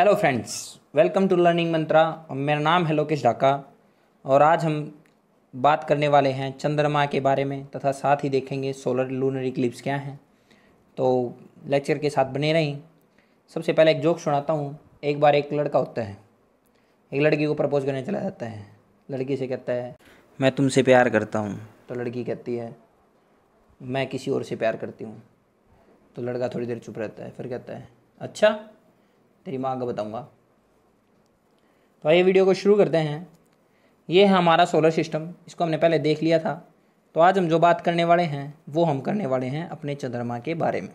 hello friends welcome to learning Mantra मेरा नाम है लोकेश ढाका और आज हम बात करने वाले हैं चंद्रमा के बारे में तथा साथ ही देखेंगे सोलर लूनर इक्लिप्स क्या हैं तो लेक्चर के साथ बने रहें सबसे पहले एक जोक सुनाता हूँ एक बार एक लड़का होता है एक लड़की को प्रपोज करने चला जाता है लड़की से कहता है मैं तुमसे प्यार करता हूँ तो लड़की कहती है मैं किसी और से प्यार करती हूँ तो लड़का थोड़ी देर चुप रहता है फिर कहता है अच्छा तेरी माँ को बताऊँगा तो आइए वीडियो को शुरू करते हैं ये है हमारा सोलर सिस्टम इसको हमने पहले देख लिया था तो आज हम जो बात करने वाले हैं वो हम करने वाले हैं अपने चंद्रमा के बारे में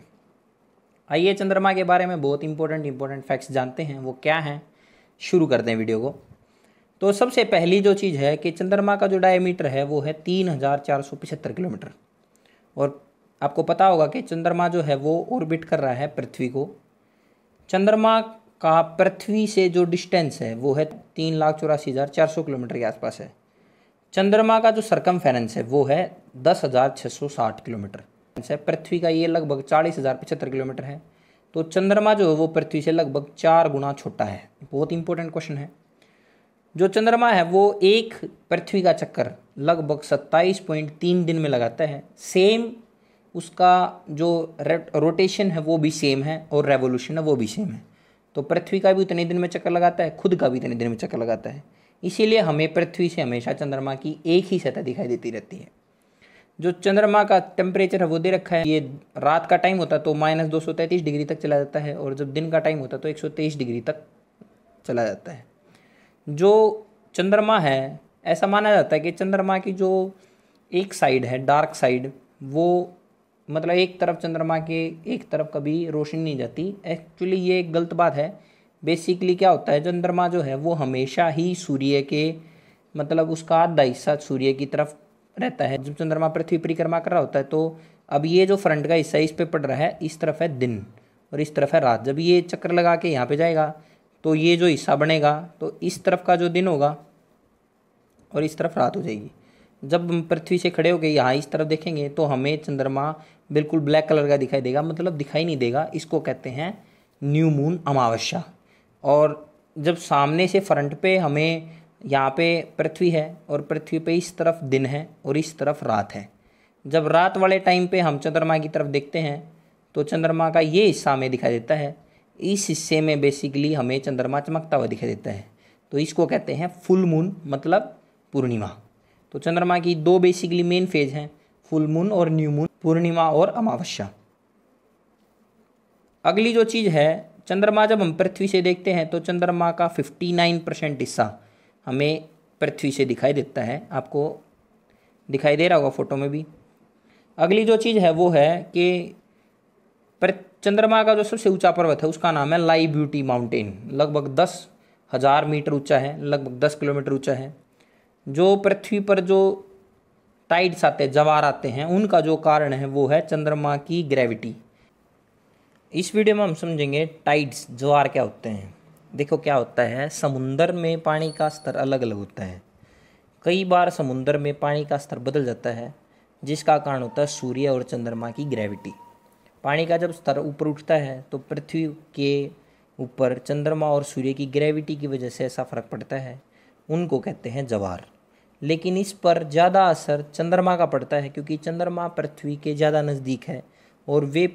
आइए चंद्रमा के बारे में बहुत इंपॉर्टेंट इंपॉर्टेंट फैक्ट्स जानते हैं वो क्या हैं शुरू करते हैं वीडियो को तो सबसे पहली जो चीज़ है कि चंद्रमा का जो डायमीटर है वो है तीन हज़ार चार सौ पिछहत्तर किलोमीटर और आपको पता होगा कि चंद्रमा जो है वो ऑर्बिट कर रहा है पृथ्वी को चंद्रमा का पृथ्वी से जो डिस्टेंस है वो है तीन लाख चौरासी हज़ार चार सौ किलोमीटर के आसपास है चंद्रमा का जो सरकम है वो है दस हज़ार छः सौ साठ किलोमीटर है पृथ्वी का ये लगभग चालीस हज़ार पचहत्तर किलोमीटर है तो चंद्रमा जो है वो पृथ्वी से लगभग चार गुना छोटा है बहुत इंपॉर्टेंट क्वेश्चन है जो चंद्रमा है वो एक पृथ्वी का चक्कर लगभग सत्ताईस पॉइंट तीन दिन में लगाता है सेम उसका जो रोटेशन है वो भी सेम है और रेवोल्यूशन है वो भी सेम है तो पृथ्वी का भी उतने दिन में चक्कर लगाता है खुद का भी उतने दिन में चक्कर लगाता है इसीलिए हमें पृथ्वी से हमेशा चंद्रमा की एक ही सतह दिखाई देती रहती है जो चंद्रमा का टेम्परेचर है वो दे रखा है ये रात का टाइम होता तो माइनस दो डिग्री तक चला जाता है और जब दिन का टाइम होता तो एक डिग्री तक चला जाता है जो चंद्रमा है ऐसा माना जाता है कि चंद्रमा की जो एक साइड है डार्क साइड वो मतलब एक तरफ चंद्रमा के एक तरफ कभी रोशनी नहीं जाती एक्चुअली ये एक गलत बात है बेसिकली क्या होता है चंद्रमा जो है वो हमेशा ही सूर्य के मतलब उसका आधा हिस्सा सूर्य की तरफ रहता है जब चंद्रमा पृथ्वी परिक्रमा कर रहा होता है तो अब ये जो फ्रंट का हिस्सा इस पर पड़ रहा है इस तरफ है दिन और इस तरफ है रात जब ये चक्कर लगा के यहाँ पे जाएगा तो ये जो हिस्सा बनेगा तो इस तरफ का जो दिन होगा और इस तरफ रात हो जाएगी जब पृथ्वी से खड़े हो गए यहाँ इस तरफ देखेंगे तो हमें चंद्रमा बिल्कुल ब्लैक कलर का दिखाई देगा मतलब दिखाई नहीं देगा इसको कहते हैं न्यू मून अमावस्या और जब सामने से फ्रंट पे हमें यहाँ पे पृथ्वी है और पृथ्वी पे इस तरफ दिन है और इस तरफ रात है जब रात वाले टाइम पे हम चंद्रमा की तरफ देखते हैं तो चंद्रमा का ये हिस्सा हमें दिखाई देता है इस हिस्से में बेसिकली हमें चंद्रमा चमकता हुआ दिखाई देता है तो इसको कहते हैं फुल मून मतलब पूर्णिमा तो चंद्रमा की दो बेसिकली मेन फेज हैं फुल मून और न्यू मून पूर्णिमा और अमावस्या अगली जो चीज़ है चंद्रमा जब हम पृथ्वी से देखते हैं तो चंद्रमा का 59 परसेंट हिस्सा हमें पृथ्वी से दिखाई देता है आपको दिखाई दे रहा होगा फोटो में भी अगली जो चीज़ है वो है कि चंद्रमा का जो सबसे ऊंचा पर्वत है उसका नाम है लाई ब्यूटी माउंटेन लगभग दस हज़ार मीटर ऊंचा है लगभग दस किलोमीटर ऊंचा है जो पृथ्वी पर जो टाइड्स आते हैं जवार आते हैं उनका जो कारण है वो है चंद्रमा की ग्रेविटी इस वीडियो में हम समझेंगे टाइड्स जवार क्या होते हैं देखो क्या होता है समुंदर में पानी का स्तर अलग अलग होता है कई बार समुंदर में पानी का स्तर बदल जाता है जिसका कारण होता है सूर्य और चंद्रमा की ग्रेविटी पानी का जब स्तर ऊपर उठता है तो पृथ्वी के ऊपर चंद्रमा और सूर्य की ग्रेविटी की वजह से ऐसा फ़र्क पड़ता है उनको कहते हैं जवार लेकिन इस पर ज़्यादा असर चंद्रमा का पड़ता है क्योंकि चंद्रमा पृथ्वी के ज़्यादा नज़दीक है और वे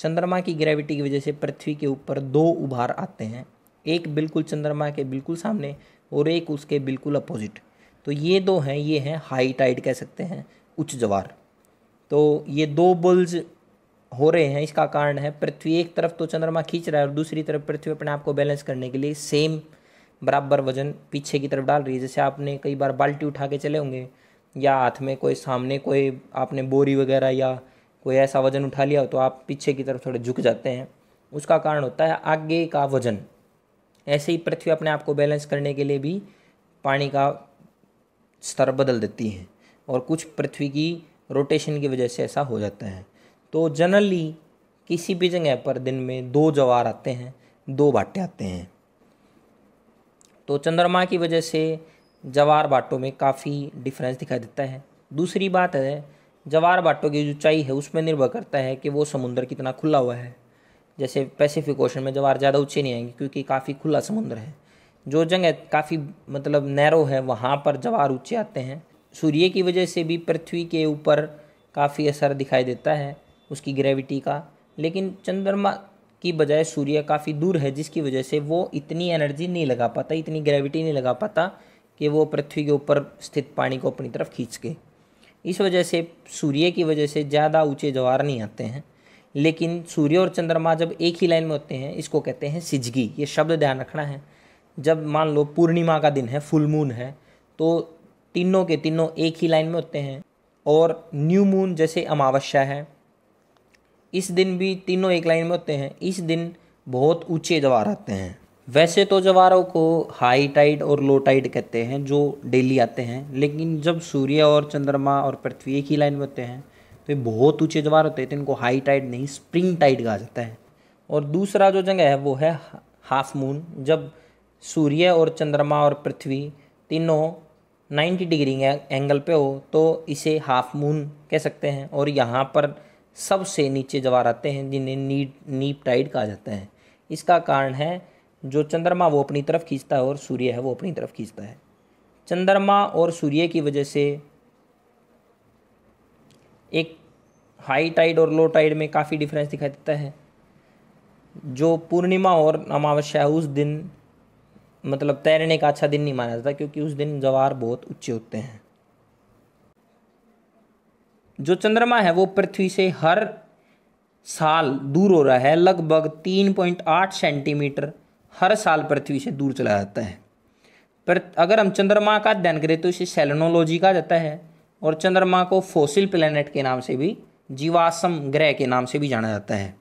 चंद्रमा की ग्रेविटी की वजह से पृथ्वी के ऊपर दो उभार आते हैं एक बिल्कुल चंद्रमा के बिल्कुल सामने और एक उसके बिल्कुल अपोजिट तो ये दो हैं ये हैं हाई टाइड कह सकते हैं उच्च जवार तो ये दो बुल्ज हो रहे हैं इसका कारण है पृथ्वी एक तरफ तो चंद्रमा खींच रहा है और दूसरी तरफ पृथ्वी अपने आप को बैलेंस करने के लिए सेम बराबर वजन पीछे की तरफ डाल रही है जैसे आपने कई बार बाल्टी उठा के चले होंगे या हाथ में कोई सामने कोई आपने बोरी वगैरह या कोई ऐसा वजन उठा लिया हो तो आप पीछे की तरफ थोड़े झुक जाते हैं उसका कारण होता है आगे का वजन ऐसे ही पृथ्वी अपने आप को बैलेंस करने के लिए भी पानी का स्तर बदल देती है और कुछ पृथ्वी की रोटेशन की वजह से ऐसा हो जाता है तो जनरली किसी भी जगह पर दिन में दो जवार आते हैं दो बाटे आते हैं तो चंद्रमा की वजह से जवार बाटों में काफ़ी डिफरेंस दिखाई देता है दूसरी बात है जवार बाटों की ऊंचाई है उसमें निर्भर करता है कि वो समुद्र कितना खुला हुआ है जैसे पैसिफिक ओशन में जवार ज़्यादा ऊँचे नहीं आएंगे क्योंकि काफ़ी खुला समुद्र है जो जगह काफ़ी मतलब नैरो है वहाँ पर जवार ऊँचे आते हैं सूर्य की वजह से भी पृथ्वी के ऊपर काफ़ी असर दिखाई देता है उसकी ग्रेविटी का लेकिन चंद्रमा की बजाय सूर्य काफ़ी दूर है जिसकी वजह से वो इतनी एनर्जी नहीं लगा पाता इतनी ग्रेविटी नहीं लगा पाता कि वो पृथ्वी के ऊपर स्थित पानी को अपनी तरफ खींच के इस वजह से सूर्य की वजह से ज़्यादा ऊंचे जवार नहीं आते हैं लेकिन सूर्य और चंद्रमा जब एक ही लाइन में होते हैं इसको कहते हैं सिजगी ये शब्द ध्यान रखना है जब मान लो पूर्णिमा का दिन है फुल मून है तो तीनों के तीनों एक ही लाइन में होते हैं और न्यू मून जैसे अमावस्या है इस दिन भी तीनों एक लाइन में होते हैं इस दिन बहुत ऊँचे जवार आते हैं वैसे तो जवारों को हाई टाइड और लो टाइड कहते हैं जो डेली आते हैं लेकिन जब सूर्य और चंद्रमा और पृथ्वी एक ही लाइन में होते हैं तो ये बहुत ऊँचे जवार होते हैं तो इनको हाई टाइड नहीं स्प्रिंग टाइड कहा जाता है और दूसरा जो जगह है वो है हाफ मून जब सूर्य और चंद्रमा और पृथ्वी तीनों 90 डिग्री एंगल पे हो तो इसे हाफ मून कह सकते हैं और यहाँ पर सबसे नीचे जवार आते हैं जिन्हें नी नीप टाइड कहा जाता है इसका कारण है जो चंद्रमा वो अपनी तरफ खींचता है और सूर्य है वो अपनी तरफ खींचता है चंद्रमा और सूर्य की वजह से एक हाई टाइड और लो टाइड में काफ़ी डिफरेंस दिखाई देता है जो पूर्णिमा और अमावस्या है उस दिन मतलब तैरने का अच्छा दिन नहीं माना जाता क्योंकि उस दिन जवार बहुत ऊँचे होते हैं जो चंद्रमा है वो पृथ्वी से हर साल दूर हो रहा है लगभग तीन पॉइंट आठ सेंटीमीटर हर साल पृथ्वी से दूर चला जाता है पर अगर हम चंद्रमा का अध्ययन करें तो इसे सेलनोलॉजी कहा जाता है और चंद्रमा को फोसिल प्लेनेट के नाम से भी जीवाश्म ग्रह के नाम से भी जाना जाता है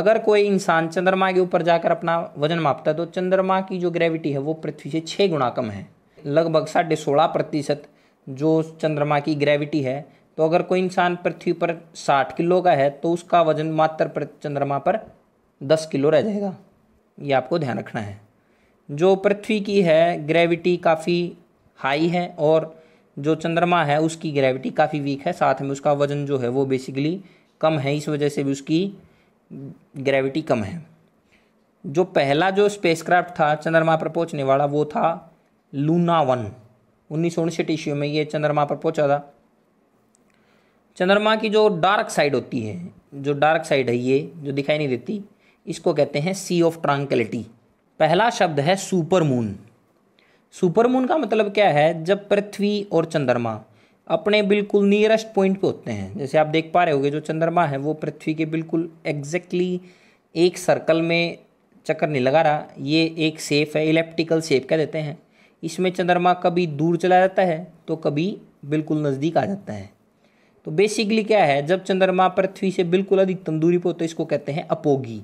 अगर कोई इंसान चंद्रमा के ऊपर जाकर अपना वजन मापता है तो चंद्रमा की जो ग्रेविटी है वो पृथ्वी से छः गुणा कम है लगभग साढ़े सोलह प्रतिशत जो चंद्रमा की ग्रेविटी है तो अगर कोई इंसान पृथ्वी पर साठ किलो का है तो उसका वजन मात्र चंद्रमा पर दस किलो रह जाएगा ये आपको ध्यान रखना है जो पृथ्वी की है ग्रेविटी काफ़ी हाई है और जो चंद्रमा है उसकी ग्रेविटी काफ़ी वीक है साथ में उसका वजन जो है वो बेसिकली कम है इस वजह से भी उसकी ग्रेविटी कम है जो पहला जो स्पेसक्राफ्ट था चंद्रमा पर पहुंचने वाला वो था लूना वन उन्नीस सौ उनसठ ईस्वी में ये चंद्रमा पर पहुंचा था चंद्रमा की जो डार्क साइड होती है जो डार्क साइड है ये जो दिखाई नहीं देती इसको कहते हैं सी ऑफ ट्रांकलिटी पहला शब्द है सुपर मून सुपर मून का मतलब क्या है जब पृथ्वी और चंद्रमा अपने बिल्कुल नियरेस्ट पॉइंट पे होते हैं जैसे आप देख पा रहे होंगे जो चंद्रमा है वो पृथ्वी के बिल्कुल एग्जैक्टली एक सर्कल में चक्कर नहीं लगा रहा ये एक सेप है इलेप्टिकल सेप कह देते हैं इसमें चंद्रमा कभी दूर चला जाता है तो कभी बिल्कुल नज़दीक आ जाता है तो बेसिकली क्या है जब चंद्रमा पृथ्वी से बिल्कुल अधिक तंदूरी पर होता है इसको कहते हैं अपोगी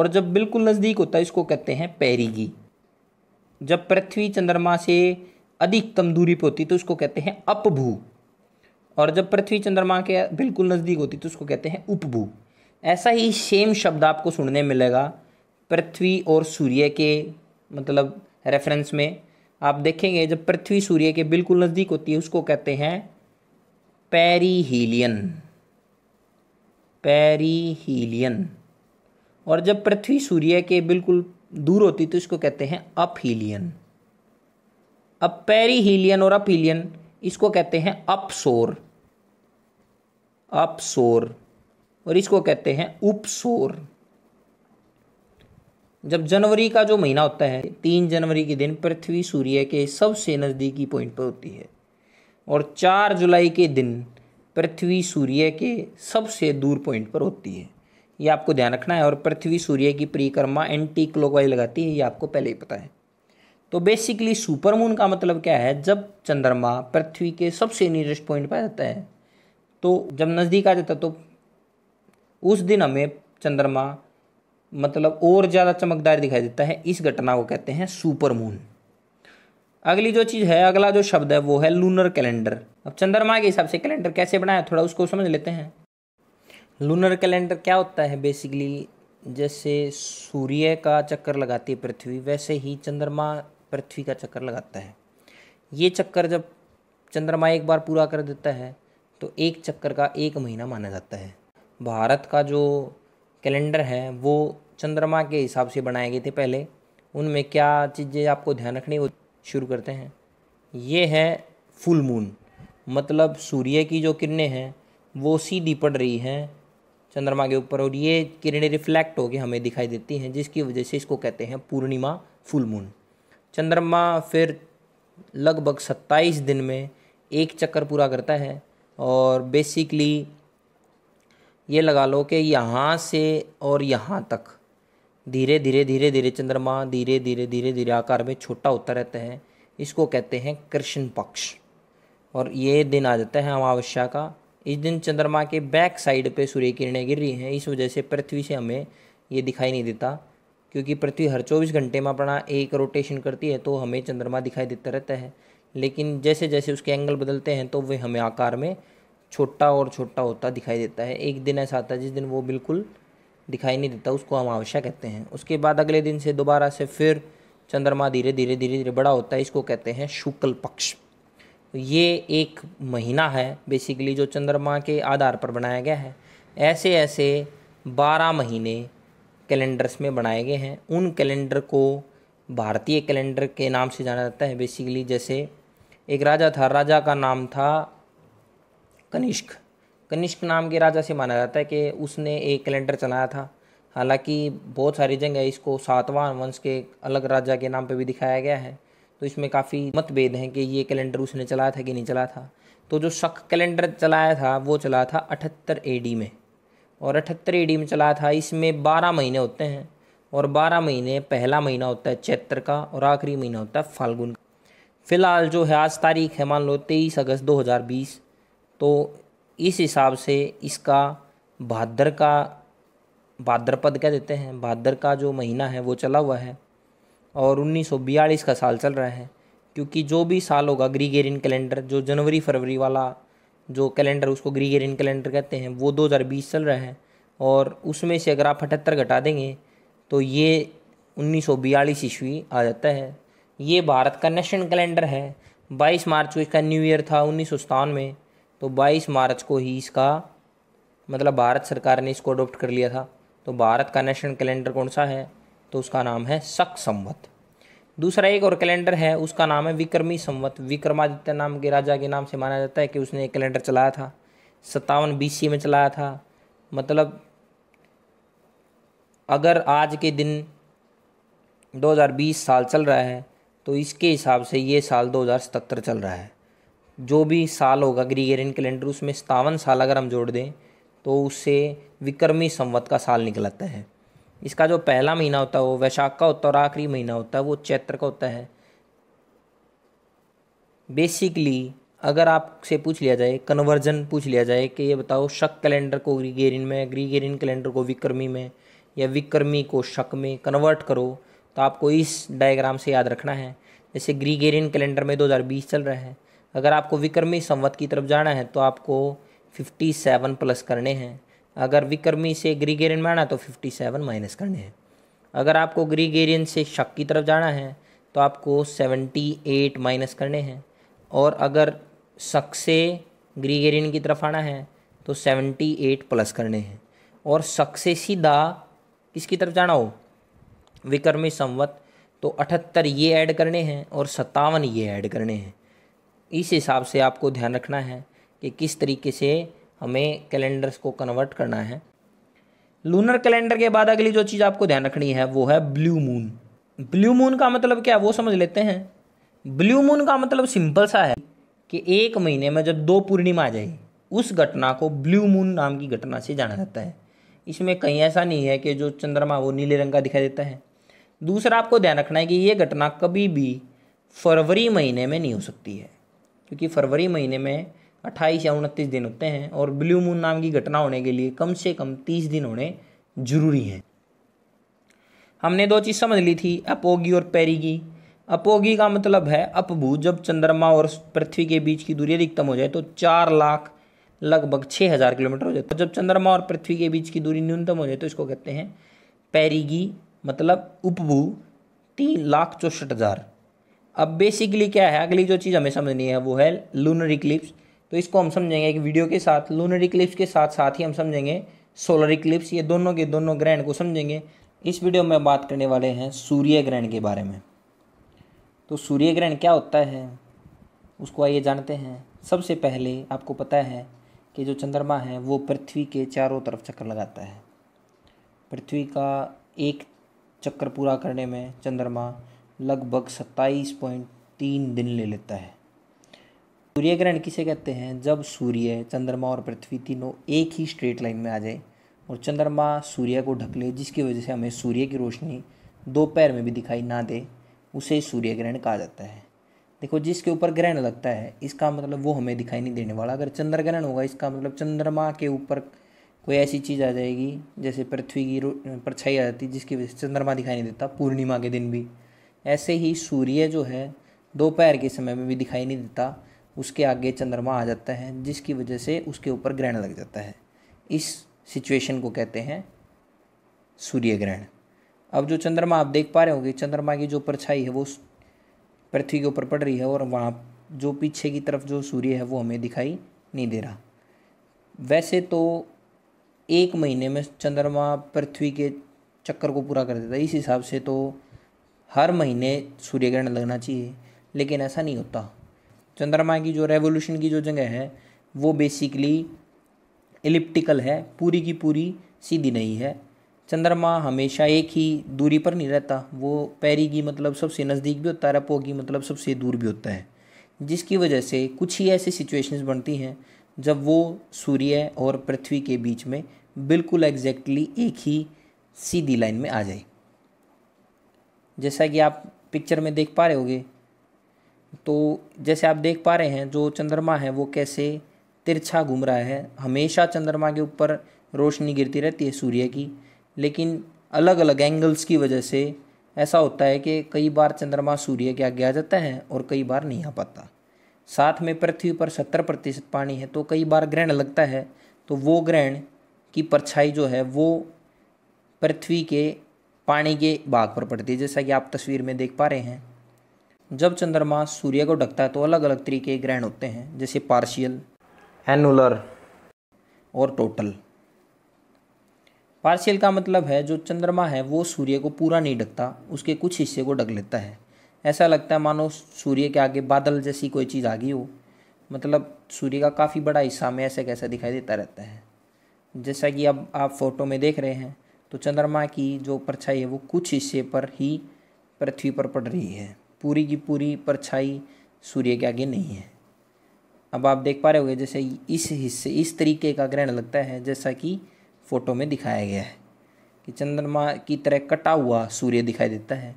और जब बिल्कुल नज़दीक होता है इसको कहते हैं पैरीगी जब पृथ्वी चंद्रमा से अधिक तंदूरी पर होती तो उसको कहते हैं अपभू और जब पृथ्वी चंद्रमा के बिल्कुल नज़दीक होती तो उसको कहते हैं उपभू ऐसा ही सेम शब्द आपको सुनने मिलेगा पृथ्वी और सूर्य के मतलब रेफरेंस में आप देखेंगे जब पृथ्वी सूर्य के बिल्कुल नज़दीक होती है उसको कहते हैं पेरीहीलियन पेरीहीलियन और जब पृथ्वी सूर्य के बिल्कुल दूर होती तो इसको कहते हैं अपहीलियन अब पेरीहीलियन और अपहीलियन इसको कहते हैं अपसोर अपसोर और इसको कहते हैं उपसोर जब जनवरी का जो महीना होता है तीन जनवरी के दिन पृथ्वी सूर्य के सबसे नज़दीकी पॉइंट पर होती है और चार जुलाई के दिन पृथ्वी सूर्य के सबसे दूर पॉइंट पर होती है ये आपको ध्यान रखना है और पृथ्वी सूर्य की परिक्रमा एंटी क्लोकवाइज लगाती है ये आपको पहले ही पता है तो बेसिकली सुपर मून का मतलब क्या है जब चंद्रमा पृथ्वी के सबसे नियरेस्ट पॉइंट पर जाता है तो जब नज़दीक आ जाता तो उस दिन हमें चंद्रमा मतलब और ज़्यादा चमकदार दिखाई देता है इस घटना को कहते हैं सुपरमून अगली जो चीज़ है अगला जो शब्द है वो है लूनर कैलेंडर अब चंद्रमा के हिसाब से कैलेंडर कैसे बनाया थोड़ा उसको समझ लेते हैं लूनर कैलेंडर क्या होता है बेसिकली जैसे सूर्य का चक्कर लगाती है पृथ्वी वैसे ही चंद्रमा पृथ्वी का चक्कर लगाता है ये चक्कर जब चंद्रमा एक बार पूरा कर देता है तो एक चक्कर का एक महीना माना जाता है भारत का जो कैलेंडर है वो चंद्रमा के हिसाब से बनाए गए थे पहले उनमें क्या चीज़ें आपको ध्यान रखनी होती शुरू करते हैं ये है फुल मून मतलब सूर्य की जो किरणें हैं वो सीधी पड़ रही हैं चंद्रमा के ऊपर और ये किरणें रिफ्लेक्ट होकर हमें दिखाई देती हैं जिसकी वजह से इसको कहते हैं पूर्णिमा फुल मून चंद्रमा फिर लगभग सत्ताईस दिन में एक चक्कर पूरा करता है और बेसिकली ये लगा लो कि यहाँ से और यहाँ तक धीरे धीरे धीरे धीरे चंद्रमा धीरे धीरे धीरे धीरे आकार में छोटा होता रहता है इसको कहते हैं कृष्ण पक्ष और ये दिन आ जाता है अमावस्या का इस दिन चंद्रमा के बैक साइड पे सूर्य किरणें गिर रही हैं इस वजह से पृथ्वी से हमें ये दिखाई नहीं देता क्योंकि पृथ्वी हर चौबीस घंटे में अपना एक रोटेशन करती है तो हमें चंद्रमा दिखाई देता रहता है लेकिन जैसे जैसे उसके एंगल बदलते हैं तो वे हमें आकार में छोटा और छोटा होता दिखाई देता है एक दिन ऐसा आता है जिस दिन वो बिल्कुल दिखाई नहीं देता उसको अमावस्या कहते हैं उसके बाद अगले दिन से दोबारा से फिर चंद्रमा धीरे धीरे धीरे धीरे बड़ा होता है इसको कहते हैं शुक्ल पक्ष तो ये एक महीना है बेसिकली जो चंद्रमा के आधार पर बनाया गया है ऐसे ऐसे बारह महीने कैलेंडर्स में बनाए गए हैं उन कैलेंडर को भारतीय कैलेंडर के नाम से जाना जाता है बेसिकली जैसे एक राजा था राजा का नाम था कनिष्क कनिष्क नाम के राजा से माना जाता है कि उसने एक कैलेंडर चलाया था हालांकि बहुत सारी जगह इसको सातवां वंश के अलग राजा के नाम पर भी दिखाया गया है तो इसमें काफ़ी मतभेद हैं कि ये कैलेंडर उसने चलाया था कि नहीं चलाया था तो जो शक कैलेंडर चलाया था वो चलाया था अठहत्तर ए में और अठहत्तर ए में चलाया था इसमें बारह महीने होते हैं और बारह महीने पहला महीना होता है चैत्र का और आखिरी महीना होता है फाल्गुन का फिलहाल जो है आज तारीख है मान लो तेईस अगस्त 2020 तो इस हिसाब से इसका भाद्र का भाद्रपद कह देते हैं भाद्र का जो महीना है वो चला हुआ है और बयालीस का साल चल रहा है क्योंकि जो भी साल होगा ग्रीगेरियन कैलेंडर जो जनवरी फरवरी वाला जो कैलेंडर उसको ग्रीगेरियन कैलेंडर कहते हैं वो 2020 चल रहा है और उसमें से अगर आप अठहत्तर घटा देंगे तो ये बयालीस ईस्वी आ जाता है ये भारत का नेशनल कैलेंडर है 22 मार्च को इसका न्यू ईयर था उन्नीस में तो 22 मार्च को ही इसका मतलब भारत सरकार ने इसको अडोप्ट कर लिया था तो भारत का नेशनल कैलेंडर कौन सा है तो उसका नाम है शक संवत दूसरा एक और कैलेंडर है उसका नाम है विक्रमी संवत विक्रमादित्य नाम के राजा के नाम से माना जाता है कि उसने एक कैलेंडर चलाया था सत्तावन बी में चलाया था मतलब अगर आज के दिन 2020 साल चल रहा है तो इसके हिसाब से ये साल 2077 चल रहा है जो भी साल होगा ग्रीगेरियन कैलेंडर उसमें सतावन साल अगर हम जोड़ दें तो उससे विक्रमी संवत का साल निकलता है इसका जो पहला महीना होता है वो वैशाख का होता है और आखिरी महीना होता है वो चैत्र का होता है बेसिकली अगर आपसे पूछ लिया जाए कन्वर्जन पूछ लिया जाए कि ये बताओ शक कैलेंडर को ग्रीगेरियन में ग्रीगेरियन कैलेंडर को विक्रमी में या विक्रमी को शक में कन्वर्ट करो तो आपको इस डायग्राम से याद रखना है जैसे ग्रीगेरियन कैलेंडर में 2020 चल रहा है अगर आपको विक्रमी संवत की तरफ जाना है तो आपको 57 प्लस करने हैं अगर विक्रमी से ग्रीगेरियन में आना तो 57 माइनस करने हैं अगर आपको ग्रीगेरियन से शक की तरफ जाना है तो आपको 78 माइनस करने हैं और अगर शक से ग्रीगेरियन की तरफ आना है तो 78 प्लस करने हैं और शक से सीधा किसकी तरफ जाना हो विक्रमी संवत तो अठहत्तर ये ऐड करने हैं और सत्तावन ये ऐड करने हैं इस हिसाब से आपको ध्यान रखना है कि किस तरीके से हमें कैलेंडर्स को कन्वर्ट करना है लूनर कैलेंडर के बाद अगली जो चीज़ आपको ध्यान रखनी है वो है ब्लू मून ब्लू मून का मतलब क्या है वो समझ लेते हैं ब्लू मून का मतलब सिंपल सा है कि एक महीने में जब दो पूर्णिमा आ जाए उस घटना को ब्लू मून नाम की घटना से जाना जाता है इसमें कहीं ऐसा नहीं है कि जो चंद्रमा वो नीले रंग का दिखाई देता है दूसरा आपको ध्यान रखना है कि ये घटना कभी भी फरवरी महीने में नहीं हो सकती है क्योंकि फरवरी महीने में अट्ठाईस या उनतीस दिन होते हैं और ब्लू मून नाम की घटना होने के लिए कम से कम तीस दिन होने जरूरी हैं हमने दो चीज़ समझ ली थी अपोगी और पैरीगी अपोगी का मतलब है अपभू जब चंद्रमा और पृथ्वी के बीच की दूरी अधिकतम हो जाए तो चार लाख लगभग छः हज़ार किलोमीटर हो जाता है जब चंद्रमा और पृथ्वी के बीच की दूरी न्यूनतम हो जाए तो इसको कहते हैं पैरीगी मतलब उपभू तीन लाख चौसठ हज़ार अब बेसिकली क्या है अगली जो चीज़ हमें समझनी है वो है लूनर इक्लिप्स तो इसको हम समझेंगे एक वीडियो के साथ लूनर इक्लिप्स के साथ साथ ही हम समझेंगे सोलर इक्लिप्स ये दोनों के दोनों ग्रहण को समझेंगे इस वीडियो में बात करने वाले हैं सूर्य ग्रहण के बारे में तो सूर्य ग्रहण क्या होता है उसको आइए जानते हैं सबसे पहले आपको पता है कि जो चंद्रमा है वो पृथ्वी के चारों तरफ चक्कर लगाता है पृथ्वी का एक चक्कर पूरा करने में चंद्रमा लगभग सत्ताईस पॉइंट तीन दिन ले लेता है सूर्य ग्रहण किसे कहते हैं जब सूर्य चंद्रमा और पृथ्वी तीनों एक ही स्ट्रेट लाइन में आ जाए और चंद्रमा सूर्य को ढक ले जिसकी वजह से हमें सूर्य की रोशनी दोपहर में भी दिखाई ना दे उसे सूर्य ग्रहण कहा जाता है देखो जिसके ऊपर ग्रहण लगता है इसका मतलब वो हमें दिखाई नहीं देने वाला अगर चंद्र ग्रहण होगा इसका मतलब चंद्रमा के ऊपर कोई ऐसी चीज़ आ जाएगी जैसे पृथ्वी की परछाई आ जाती जिसकी वजह से चंद्रमा दिखाई नहीं देता पूर्णिमा के दिन भी ऐसे ही सूर्य जो है दोपहर के समय में भी दिखाई नहीं देता उसके आगे चंद्रमा आ जाता है जिसकी वजह से उसके ऊपर ग्रहण लग जाता है इस सिचुएशन को कहते हैं सूर्य ग्रहण अब जो चंद्रमा आप देख पा रहे होंगे चंद्रमा की जो परछाई है वो पृथ्वी के ऊपर पड़ रही है और वहाँ जो पीछे की तरफ जो सूर्य है वो हमें दिखाई नहीं दे रहा वैसे तो एक महीने में चंद्रमा पृथ्वी के चक्कर को पूरा कर देता है इस हिसाब से तो हर महीने सूर्य ग्रहण लगना चाहिए लेकिन ऐसा नहीं होता चंद्रमा की जो रेवोल्यूशन की जो जगह है वो बेसिकली इलिप्टिकल है पूरी की पूरी सीधी नहीं है चंद्रमा हमेशा एक ही दूरी पर नहीं रहता वो पैरी की मतलब सबसे नज़दीक भी होता है रपो की मतलब सबसे दूर भी होता है जिसकी वजह से कुछ ही ऐसी सिचुएशंस बनती हैं जब वो सूर्य और पृथ्वी के बीच में बिल्कुल एग्जैक्टली एक ही सीधी लाइन में आ जाए जैसा कि आप पिक्चर में देख पा रहे होगे तो जैसे आप देख पा रहे हैं जो चंद्रमा है वो कैसे तिरछा घूम रहा है हमेशा चंद्रमा के ऊपर रोशनी गिरती रहती है सूर्य की लेकिन अलग अलग एंगल्स की वजह से ऐसा होता है कि कई बार चंद्रमा सूर्य के आगे आ जाता है और कई बार नहीं आ पाता साथ में पृथ्वी पर सत्तर प्रतिशत पानी है तो कई बार ग्रहण लगता है तो वो ग्रहण की परछाई जो है वो पृथ्वी के पानी के भाग पर पड़ती है जैसा कि आप तस्वीर में देख पा रहे हैं जब चंद्रमा सूर्य को ढकता है तो अलग अलग तरीके के ग्रहण होते हैं जैसे पार्शियल एनुलर और टोटल पार्शियल का मतलब है जो चंद्रमा है वो सूर्य को पूरा नहीं ढकता उसके कुछ हिस्से को ढक लेता है ऐसा लगता है मानो सूर्य के आगे बादल जैसी कोई चीज़ आ गई हो मतलब सूर्य का काफ़ी बड़ा हिस्सा में ऐसा कैसा दिखाई देता रहता है जैसा कि अब आप फोटो में देख रहे हैं तो चंद्रमा की जो परछाई है वो कुछ हिस्से पर ही पृथ्वी पर पड़ रही है पूरी की पूरी परछाई सूर्य के आगे नहीं है अब आप देख पा रहे होंगे जैसे इस हिस्से इस तरीके का ग्रहण लगता है जैसा कि फ़ोटो में दिखाया गया है कि चंद्रमा की तरह कटा हुआ सूर्य दिखाई देता है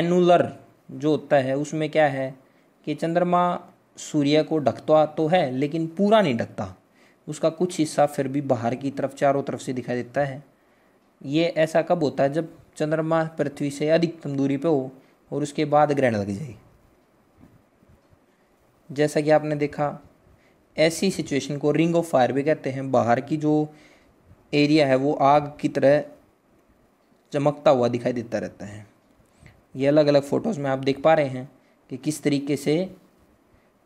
एनुलर जो होता है उसमें क्या है कि चंद्रमा सूर्य को ढकता तो है लेकिन पूरा नहीं ढकता उसका कुछ हिस्सा फिर भी बाहर की तरफ चारों तरफ से दिखाई देता है ये ऐसा कब होता है जब चंद्रमा पृथ्वी से अधिकतम दूरी पर हो और उसके बाद ग्रहण लग जाए जैसा कि आपने देखा ऐसी सिचुएशन को रिंग ऑफ फायर भी कहते हैं बाहर की जो एरिया है वो आग की तरह चमकता हुआ दिखाई देता रहता है ये अलग अलग फ़ोटोज़ में आप देख पा रहे हैं कि किस तरीके से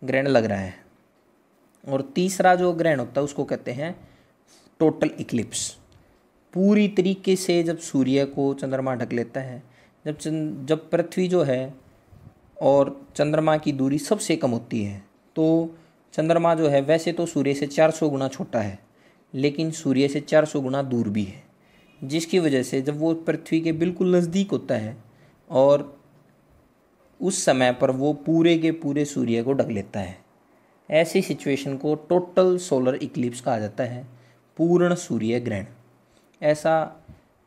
ग्रहण लग रहा है और तीसरा जो ग्रहण होता है उसको कहते हैं टोटल इक्लिप्स पूरी तरीके से जब सूर्य को चंद्रमा ढक लेता है जब चंद जब पृथ्वी जो है और चंद्रमा की दूरी सबसे कम होती है तो चंद्रमा जो है वैसे तो सूर्य से 400 गुना छोटा है लेकिन सूर्य से 400 गुना दूर भी है जिसकी वजह से जब वो पृथ्वी के बिल्कुल नज़दीक होता है और उस समय पर वो पूरे के पूरे सूर्य को ढक लेता है ऐसी सिचुएशन को टोटल सोलर इक्लिप्स कहा जाता है पूर्ण सूर्य ग्रहण ऐसा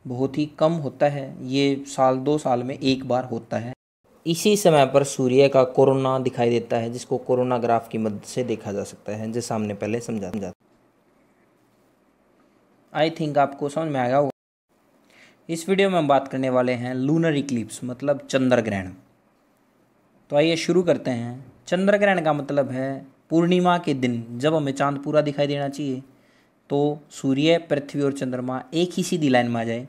बहुत ही कम होता है ये साल दो साल में एक बार होता है इसी समय पर सूर्य का कोरोना दिखाई देता है जिसको कोरोना ग्राफ की मदद से देखा जा सकता है जैसे हमने पहले समझा समझा आई थिंक आपको समझ में आया होगा इस वीडियो में हम बात करने वाले हैं लूनर इक्लिप्स मतलब चंद्र ग्रहण तो आइए शुरू करते हैं चंद्र ग्रहण का मतलब है पूर्णिमा के दिन जब हमें चांद पूरा दिखाई देना चाहिए तो सूर्य पृथ्वी और चंद्रमा एक ही सीधी लाइन में आ जाए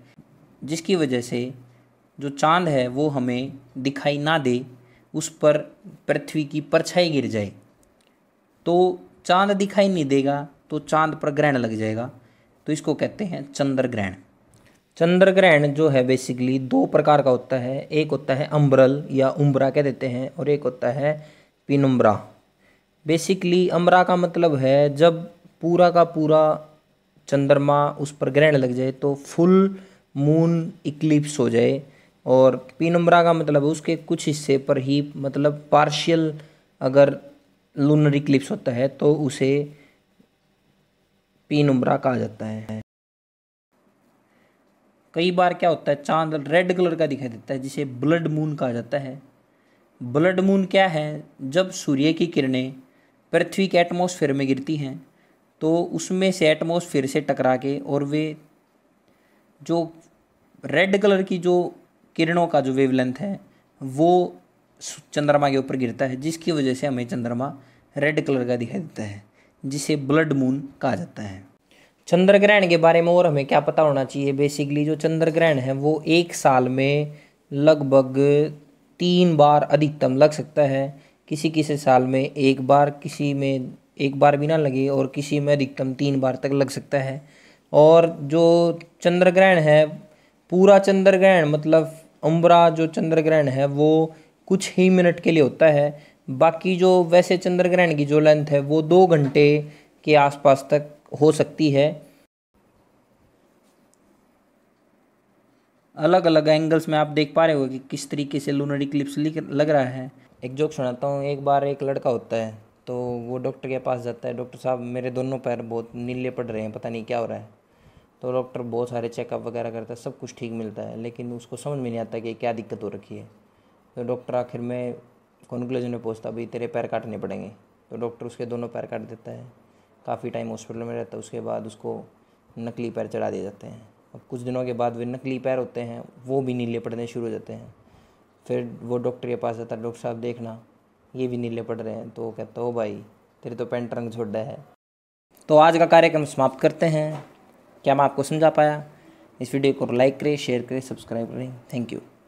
जिसकी वजह से जो चांद है वो हमें दिखाई ना दे उस पर पृथ्वी की परछाई गिर जाए तो चांद दिखाई नहीं देगा तो चांद पर ग्रहण लग जाएगा तो इसको कहते हैं चंद्र ग्रहण चंद्र ग्रहण जो है बेसिकली दो प्रकार का होता है एक होता है अम्ब्रल या उम्ब्रा कह देते हैं और एक होता है पिनुम्ब्रा बेसिकली अमरा का मतलब है जब पूरा का पूरा चंद्रमा उस पर ग्रहण लग जाए तो फुल मून इक्लिप्स हो जाए और पीनम्बरा का मतलब उसके कुछ हिस्से पर ही मतलब पार्शियल अगर लूनर इक्लिप्स होता है तो उसे पीनम्बरा कहा जाता है कई बार क्या होता है चांद रेड कलर का दिखाई देता है जिसे ब्लड मून कहा जाता है ब्लड मून क्या है जब सूर्य की किरणें पृथ्वी के एटमोसफेयर में गिरती हैं तो उसमें से एटमोसफेयर से टकरा के और वे जो रेड कलर की जो किरणों का जो वेवलेंथ है वो चंद्रमा के ऊपर गिरता है जिसकी वजह से हमें चंद्रमा रेड कलर का दिखाई देता है जिसे ब्लड मून कहा जाता है चंद्र ग्रहण के बारे में और हमें क्या पता होना चाहिए बेसिकली जो चंद्र ग्रहण है वो एक साल में लगभग तीन बार अधिकतम लग सकता है किसी किसी साल में एक बार किसी में एक बार भी ना लगे और किसी में अधिकतम तीन बार तक लग सकता है और जो चंद्र ग्रहण है पूरा चंद्र ग्रहण मतलब उम्रा जो चंद्र ग्रहण है वो कुछ ही मिनट के लिए होता है बाकी जो वैसे चंद्र ग्रहण की जो लेंथ है वो दो घंटे के आसपास तक हो सकती है अलग अलग एंगल्स में आप देख पा रहे हो कि किस तरीके से लूनर इक्लिप्स लग रहा है एक जोक सुनाता हूँ एक बार एक लड़का होता है तो वो डॉक्टर के पास जाता है डॉक्टर साहब मेरे दोनों पैर बहुत नीले पड़ रहे हैं पता नहीं क्या हो रहा है तो डॉक्टर बहुत सारे चेकअप वगैरह करता है सब कुछ ठीक मिलता है लेकिन उसको समझ में नहीं आता कि क्या दिक्कत हो रखी है तो डॉक्टर आखिर में कंक्लूजन में पहुँचता भाई तेरे पैर काटने पड़ेंगे तो डॉक्टर उसके दोनों पैर काट देता है काफ़ी टाइम हॉस्पिटल में रहता है उसके बाद उसको नकली पैर चढ़ा दिए जाते हैं अब कुछ दिनों के बाद वे नकली पैर होते हैं वो भी नीले पड़ने शुरू हो जाते हैं फिर वो डॉक्टर के पास जाता है डॉक्टर साहब देखना ये भी नीले पड़ रहे हैं तो वो कहता हो भाई तेरे तो पेंट रंग छोड़ा है तो आज का कार्यक्रम समाप्त करते हैं क्या मैं आपको समझा पाया इस वीडियो को लाइक करें शेयर करें सब्सक्राइब करें थैंक यू